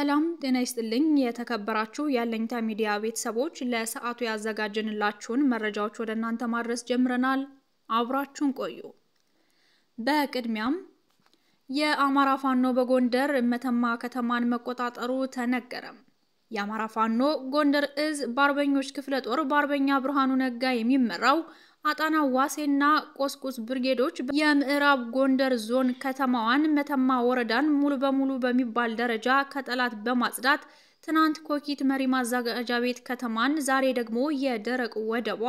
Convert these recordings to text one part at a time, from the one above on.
ሰላም ጤና ይስጥልኝ። የተከበራችሁ የአለኝታ ሚዲያ ቤተሰቦች ለሰዓቱ ያዘጋጀንላችሁን መረጃዎች ወደ እናንተ ማድረስ ጀምረናል። አብራችሁን ቆዩ። በቅድሚያም የአማራ ፋኖ በጎንደር መተማ ከተማን መቆጣጠሩ ተነገረም። የአማራ ፋኖ ጎንደር እዝ በአርበኞች ክፍለ ጦር በአርበኛ ብርሃኑ ነጋ የሚመራው አጣና ዋሴና ቆስቁስ ብርጌዶች የምዕራብ ጎንደር ዞን ከተማዋን መተማ ወረዳን ሙሉ በሙሉ በሚባል ደረጃ ከጠላት በማጽዳት ትናንት ኮኪት መሪ ማዘጋጃ ቤት ከተማን፣ ዛሬ ደግሞ የደረቅ ወደቧ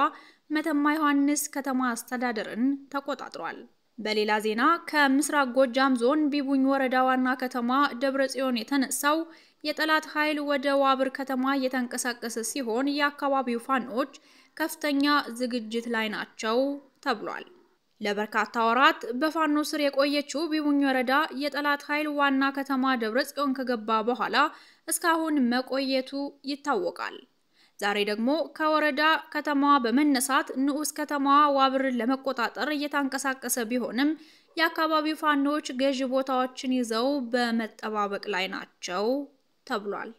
መተማ ዮሐንስ ከተማ አስተዳደርን ተቆጣጥሯል። በሌላ ዜና ከምስራቅ ጎጃም ዞን ቢቡኝ ወረዳ ዋና ከተማ ደብረ ጽዮን የተነሳው የጠላት ኃይል ወደ ዋብር ከተማ እየተንቀሳቀሰ ሲሆን የአካባቢው ፋኖች ከፍተኛ ዝግጅት ላይ ናቸው ተብሏል። ለበርካታ ወራት በፋኖ ስር የቆየችው ቢቡኝ ወረዳ የጠላት ኃይል ዋና ከተማ ደብረ ጽዮን ከገባ በኋላ እስካሁን መቆየቱ ይታወቃል። ዛሬ ደግሞ ከወረዳ ከተማዋ በመነሳት ንዑስ ከተማዋ ዋብርን ለመቆጣጠር እየተንቀሳቀሰ ቢሆንም የአካባቢው ፋኖዎች ገዢ ቦታዎችን ይዘው በመጠባበቅ ላይ ናቸው ተብሏል።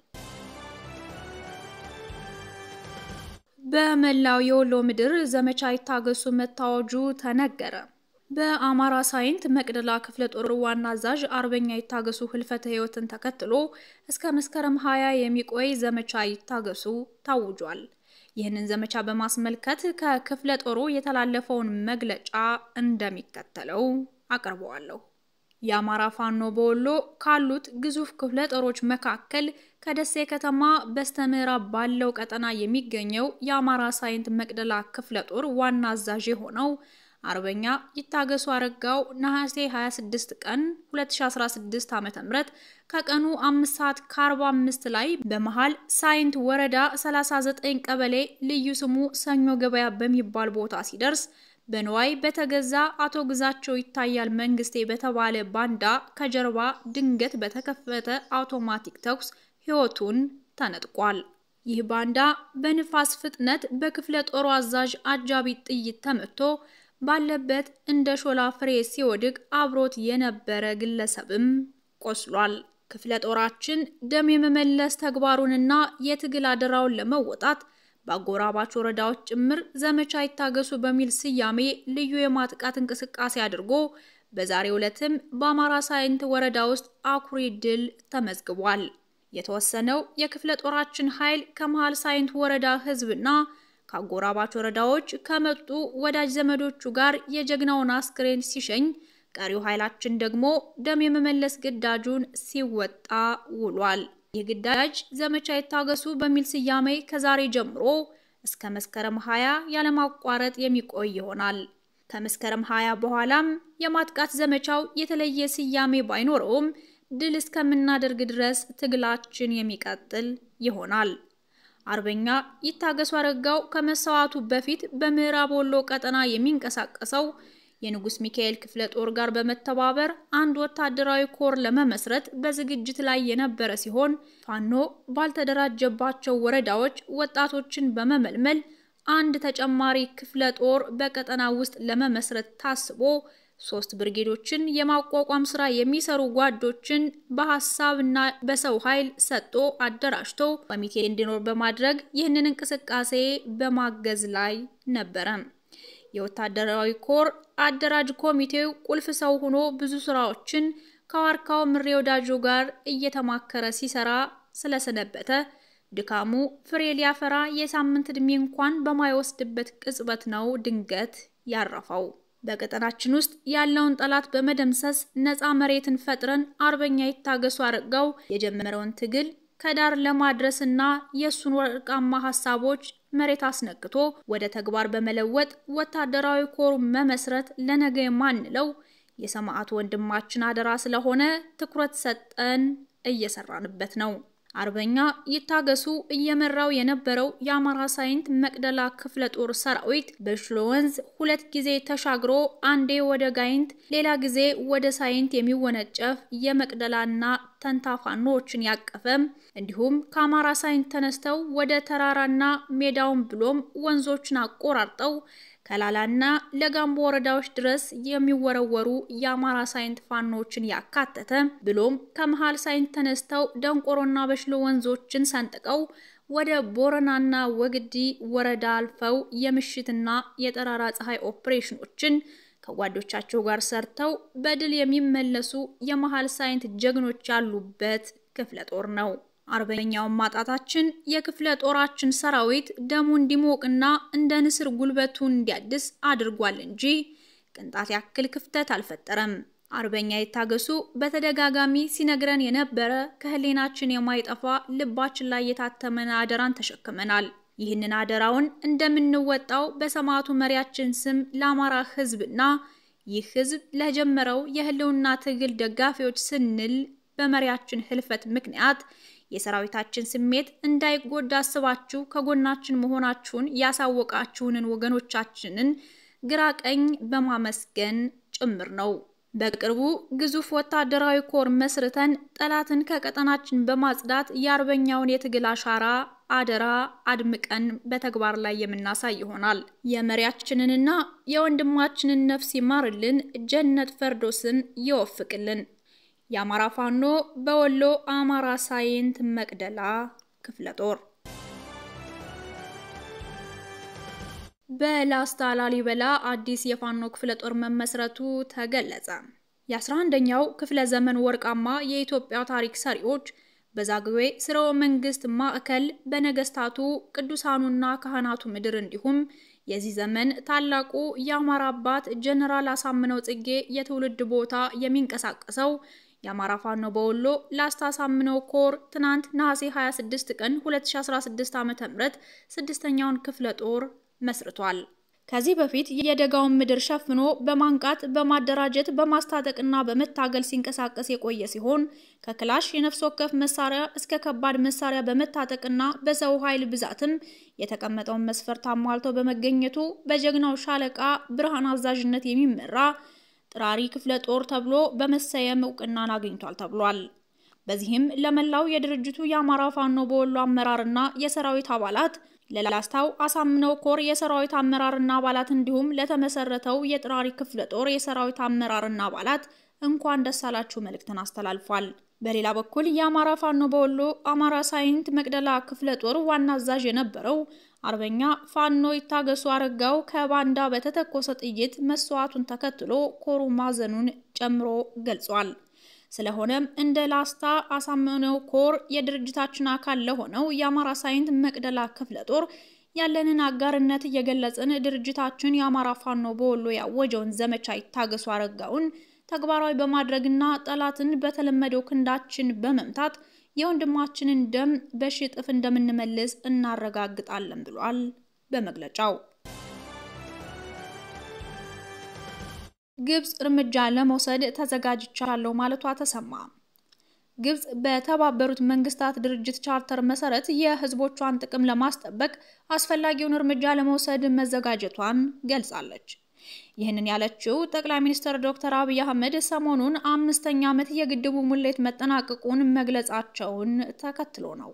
በመላው የወሎ ምድር ዘመቻ ይታገሱ መታወጁ ተነገረ። በአማራ ሳይንት መቅደላ ክፍለ ጦር ዋና አዛዥ አርበኛ ይታገሱ ህልፈተ ህይወትን ተከትሎ እስከ መስከረም ሀያ የሚቆይ ዘመቻ ይታገሱ ታውጇል። ይህንን ዘመቻ በማስመልከት ከክፍለ ጦሩ የተላለፈውን መግለጫ እንደሚከተለው አቅርበዋለሁ። የአማራ ፋኖ በወሎ ካሉት ግዙፍ ክፍለ ጦሮች መካከል ከደሴ ከተማ በስተ ባለው ቀጠና የሚገኘው የአማራ ሳይንት መቅደላ ክፍለ ጦር ዋና አዛዥ የሆነው አርበኛ ይታገሱ አረጋው ነሐሴ 26 ቀን 2016 ዓ.ም ከቀኑ 5 ሰዓት ከ45 ላይ በመሃል ሳይንት ወረዳ 39 ቀበሌ ልዩ ስሙ ሰኞ ገበያ በሚባል ቦታ ሲደርስ በንዋይ በተገዛ አቶ ግዛቸው ይታያል መንግስቴ በተባለ ባንዳ ከጀርባ ድንገት በተከፈተ አውቶማቲክ ተኩስ ሕይወቱን ተነጥቋል። ይህ ባንዳ በንፋስ ፍጥነት በክፍለ ጦሩ አዛዥ አጃቢ ጥይት ተመቶ ባለበት እንደ ሾላ ፍሬ ሲወድቅ አብሮት የነበረ ግለሰብም ቆስሏል። ክፍለ ጦራችን ደም የመመለስ ተግባሩንና የትግል አደራውን ለመወጣት በአጎራባች ወረዳዎች ጭምር ዘመቻ ይታገሱ በሚል ስያሜ ልዩ የማጥቃት እንቅስቃሴ አድርጎ በዛሬው ዕለትም በአማራ ሳይንት ወረዳ ውስጥ አኩሪ ድል ተመዝግቧል። የተወሰነው የክፍለ ጦራችን ኃይል ከመሃል ሳይንት ወረዳ ህዝብና ከአጎራባች ወረዳዎች ከመጡ ወዳጅ ዘመዶቹ ጋር የጀግናውን አስክሬን ሲሸኝ፣ ቀሪው ኃይላችን ደግሞ ደም የመመለስ ግዳጁን ሲወጣ ውሏል። የግዳጅ ዘመቻ ይታገሱ በሚል ስያሜ ከዛሬ ጀምሮ እስከ መስከረም 20 ያለማቋረጥ የሚቆይ ይሆናል። ከመስከረም 20 በኋላም የማጥቃት ዘመቻው የተለየ ስያሜ ባይኖረውም ድል እስከምናደርግ ድረስ ትግላችን የሚቀጥል ይሆናል። አርበኛ ይታገሱ አረጋው ከመሰዋቱ በፊት በምዕራብ ወሎ ቀጠና የሚንቀሳቀሰው የንጉስ ሚካኤል ክፍለ ጦር ጋር በመተባበር አንድ ወታደራዊ ኮር ለመመስረት በዝግጅት ላይ የነበረ ሲሆን ፋኖ ባልተደራጀባቸው ወረዳዎች ወጣቶችን በመመልመል አንድ ተጨማሪ ክፍለ ጦር በቀጠና ውስጥ ለመመስረት ታስቦ ሶስት ብርጌዶችን የማቋቋም ስራ የሚሰሩ ጓዶችን በሀሳብና በሰው ኃይል ሰጥቶ አደራጅቶ ኮሚቴ እንዲኖር በማድረግ ይህንን እንቅስቃሴ በማገዝ ላይ ነበረም። የወታደራዊ ኮር አደራጅ ኮሚቴው ቁልፍ ሰው ሆኖ ብዙ ስራዎችን ከዋርካው ምሬ ወዳጆ ጋር እየተማከረ ሲሰራ ስለሰነበተ ድካሙ ፍሬ ሊያፈራ የሳምንት ዕድሜ እንኳን በማይወስድበት ቅጽበት ነው ድንገት ያረፈው። በቀጠናችን ውስጥ ያለውን ጠላት በመደምሰስ ነፃ መሬትን ፈጥረን አርበኛ ይታገሱ አረጋው የጀመረውን ትግል ከዳር ለማድረስና የእሱን ወርቃማ ሀሳቦች መሬት አስነቅቶ ወደ ተግባር በመለወጥ ወታደራዊ ኮር መመስረት ለነገ የማንለው የሰማዕት ወንድማችን አደራ ስለሆነ ትኩረት ሰጠን እየሰራንበት ነው። አርበኛ ይታገሱ እየመራው የነበረው የአማራ ሳይንት መቅደላ ክፍለ ጦር ሰራዊት በሽሎ ወንዝ ሁለት ጊዜ ተሻግሮ አንዴ ወደ ጋይንት ሌላ ጊዜ ወደ ሳይንት የሚወነጨፍ የመቅደላና ተንታፋኖችን ያቀፈ እንዲሁም ከአማራ ሳይንት ተነስተው ወደ ተራራና ሜዳውን ብሎም ወንዞችን አቆራርጠው ተላላና ለጋምቦ ወረዳዎች ድረስ የሚወረወሩ የአማራ ሳይንት ፋኖችን ያካተተ ብሎም ከመሃል ሳይንት ተነስተው ደንቆሮና በሽሎ ወንዞችን ሰንጥቀው ወደ ቦረናና ወግዲ ወረዳ አልፈው የምሽትና የጠራራ ፀሐይ ኦፕሬሽኖችን ከጓዶቻቸው ጋር ሰርተው በድል የሚመለሱ የመሃል ሳይንት ጀግኖች ያሉበት ክፍለ ጦር ነው። አርበኛውን ማጣታችን የክፍለ ጦራችን ሰራዊት ደሙ እንዲሞቅና እንደ ንስር ጉልበቱ እንዲያድስ አድርጓል እንጂ ቅንጣት ያክል ክፍተት አልፈጠረም። አርበኛ የታገሱ በተደጋጋሚ ሲነግረን የነበረ ከህሊናችን የማይጠፋ ልባችን ላይ የታተመን አደራን ተሸክመናል። ይህንን አደራውን እንደምንወጣው በሰማዕቱ መሪያችን ስም ለአማራ ህዝብና ይህ ህዝብ ለጀመረው የህልውና ትግል ደጋፊዎች ስንል በመሪያችን ህልፈት ምክንያት የሰራዊታችን ስሜት እንዳይጎዳ አስባችሁ ከጎናችን መሆናችሁን ያሳወቃችሁንን ወገኖቻችንን ግራ ቀኝ በማመስገን ጭምር ነው። በቅርቡ ግዙፍ ወታደራዊ ኮር መስርተን ጠላትን ከቀጠናችን በማጽዳት የአርበኛውን የትግል አሻራ አደራ አድምቀን በተግባር ላይ የምናሳይ ይሆናል። የመሪያችንንና የወንድማችንን ነፍስ ይማርልን፣ ጀነት ፈርዶስን ይወፍቅልን። የአማራ ፋኖ በወሎ አማራ ሳይንት መቅደላ ክፍለ ጦር በላስታ ላሊበላ አዲስ የፋኖ ክፍለ ጦር መመስረቱ ተገለጸ። የ11ኛው ክፍለ ዘመን ወርቃማ የኢትዮጵያ ታሪክ ሰሪዎች በዛግዌ ስርወ መንግስት ማዕከል በነገስታቱ ቅዱሳኑና ካህናቱ ምድር እንዲሁም የዚህ ዘመን ታላቁ የአማራ አባት ጀነራል አሳምነው ጽጌ የትውልድ ቦታ የሚንቀሳቀሰው የአማራ ፋኖ በወሎ ላስታ ሳምነው ኮር ትናንት ነሐሴ 26 ቀን 2016 ዓ.ም ስድስተኛውን ክፍለ ጦር መስርቷል። ከዚህ በፊት የደጋውን ምድር ሸፍኖ በማንቃት በማደራጀት በማስታጠቅና በመታገል ሲንቀሳቀስ የቆየ ሲሆን ከክላሽ የነፍስ ወከፍ መሳሪያ እስከ ከባድ መሳሪያ በመታጠቅና በሰው ኃይል ብዛትም የተቀመጠውን መስፈርት አሟልቶ በመገኘቱ በጀግናው ሻለቃ ብርሃን አዛዥነት የሚመራ ጥራሪ ክፍለ ጦር ተብሎ በመሰየም እውቅናን አግኝቷል ተብሏል። በዚህም ለመላው የድርጅቱ የአማራ ፋኖ በወሎ አመራርና የሰራዊት አባላት ለላስታው አሳምነው ኮር የሰራዊት አመራርና አባላት እንዲሁም ለተመሰረተው የጥራሪ ክፍለ ጦር የሰራዊት አመራርና አባላት እንኳን ደስ አላችሁ መልእክትን አስተላልፏል። በሌላ በኩል የአማራ ፋኖ በወሎ አማራ ሳይንት መቅደላ ክፍለ ጦር ዋና አዛዥ የነበረው አርበኛ ፋኖ ይታገሱ አረጋው ከባንዳ በተተኮሰ ጥይት መስዋዕቱን ተከትሎ ኮሩ ማዘኑን ጨምሮ ገልጿል። ስለሆነም እንደ ላስታ አሳምነው ኮር የድርጅታችን አካል ለሆነው የአማራ ሳይንት መቅደላ ክፍለ ጦር ያለንን አጋርነት እየገለጽን ድርጅታችን የአማራ ፋኖ በወሎ ያወጀውን ዘመቻ ይታገሱ አረጋውን ተግባራዊ በማድረግና ጠላትን በተለመደው ክንዳችን በመምታት የወንድማችንን ደም በሺ እጥፍ እንደምንመልስ እናረጋግጣለን ብሏል በመግለጫው። ግብፅ እርምጃ ለመውሰድ ተዘጋጅቻለሁ ማለቷ ተሰማ። ግብፅ በተባበሩት መንግስታት ድርጅት ቻርተር መሰረት የህዝቦቿን ጥቅም ለማስጠበቅ አስፈላጊውን እርምጃ ለመውሰድ መዘጋጀቷን ገልጻለች። ይህንን ያለችው ጠቅላይ ሚኒስትር ዶክተር አብይ አህመድ ሰሞኑን አምስተኛ ዓመት የግድቡ ሙሌት መጠናቀቁን መግለጻቸውን ተከትሎ ነው።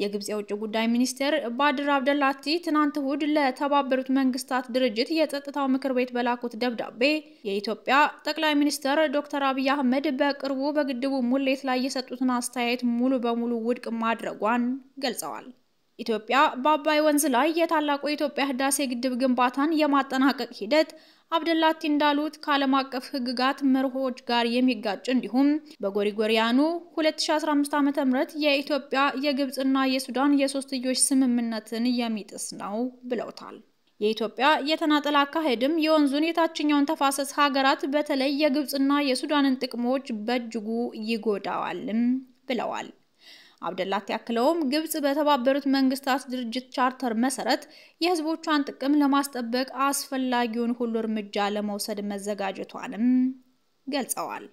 የግብፅ የውጭ ጉዳይ ሚኒስቴር ባድር አብደላቲ ትናንት እሁድ ለተባበሩት መንግስታት ድርጅት የጸጥታው ምክር ቤት በላኩት ደብዳቤ የኢትዮጵያ ጠቅላይ ሚኒስትር ዶክተር አብይ አህመድ በቅርቡ በግድቡ ሙሌት ላይ የሰጡትን አስተያየት ሙሉ በሙሉ ውድቅ ማድረጓን ገልጸዋል። ኢትዮጵያ በአባይ ወንዝ ላይ የታላቁ የኢትዮጵያ ህዳሴ ግድብ ግንባታን የማጠናቀቅ ሂደት አብደላቲ እንዳሉት ከዓለም አቀፍ ህግጋት መርሆች ጋር የሚጋጭ እንዲሁም በጎሪጎሪያኑ 2015 ዓ ም የኢትዮጵያ የግብፅና የሱዳን የሶስትዮሽ ስምምነትን የሚጥስ ነው ብለውታል። የኢትዮጵያ የተናጠል አካሄድም የወንዙን የታችኛውን ተፋሰስ ሀገራት በተለይ የግብፅና የሱዳንን ጥቅሞች በእጅጉ ይጎዳዋልም ብለዋል። አብደላት ያክለውም ግብጽ በተባበሩት መንግስታት ድርጅት ቻርተር መሰረት የህዝቦቿን ጥቅም ለማስጠበቅ አስፈላጊውን ሁሉ እርምጃ ለመውሰድ መዘጋጀቷንም ገልጸዋል።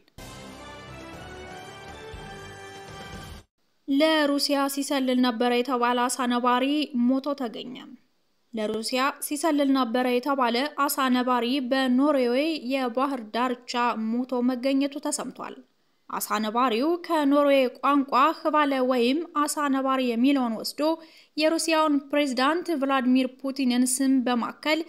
ለሩሲያ ሲሰልል ነበረ የተባለ አሳ ነባሪ ሞቶ ተገኘ። ለሩሲያ ሲሰልል ነበረ የተባለ አሳ ነባሪ በኖርዌይ የባህር ዳርቻ ሞቶ መገኘቱ ተሰምቷል። አሳ ነባሪው ከኖርዌይ ቋንቋ ህባለ ወይም አሳ ነባሪ የሚለውን ወስዶ የሩሲያውን ፕሬዝዳንት ቭላዲሚር ፑቲንን ስም በማከል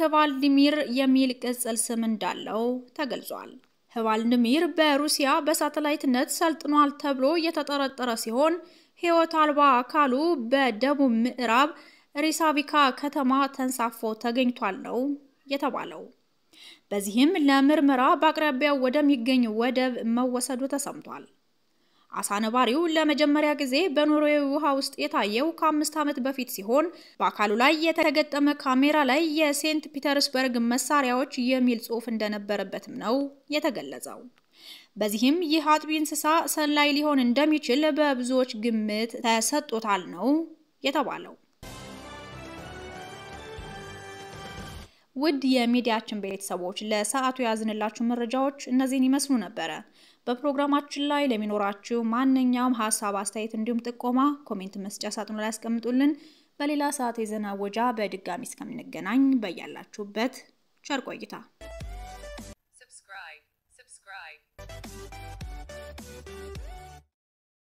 ህቫልዲሚር የሚል ቅጽል ስም እንዳለው ተገልጿል። ህቫልዲሚር በሩሲያ በሳተላይትነት ሰልጥኗል ተብሎ የተጠረጠረ ሲሆን ህይወት አልባ አካሉ በደቡብ ምዕራብ ሪሳቪካ ከተማ ተንሳፎ ተገኝቷል ነው የተባለው። በዚህም ለምርመራ በአቅራቢያው ወደሚገኝ ወደብ መወሰዱ ተሰምቷል። አሳ ነባሪው ለመጀመሪያ ጊዜ በኖርዌይ ውሃ ውስጥ የታየው ከአምስት ዓመት በፊት ሲሆን በአካሉ ላይ የተገጠመ ካሜራ ላይ የሴንት ፒተርስበርግ መሳሪያዎች የሚል ጽሑፍ እንደነበረበትም ነው የተገለጸው። በዚህም ይህ አጥቢ እንስሳ ሰላይ ሊሆን እንደሚችል በብዙዎች ግምት ተሰጥቶታል ነው የተባለው። ውድ የሚዲያችን ቤተሰቦች ለሰዓቱ ያዝንላችሁ መረጃዎች እነዚህን ይመስሉ ነበረ። በፕሮግራማችን ላይ ለሚኖራችሁ ማንኛውም ሀሳብ፣ አስተያየት እንዲሁም ጥቆማ ኮሜንት መስጫ ሳጥኑ ላይ ያስቀምጡልን። በሌላ ሰዓት የዜና ወጃ በድጋሚ እስከምንገናኝ በያላችሁበት ቸር ቆይታ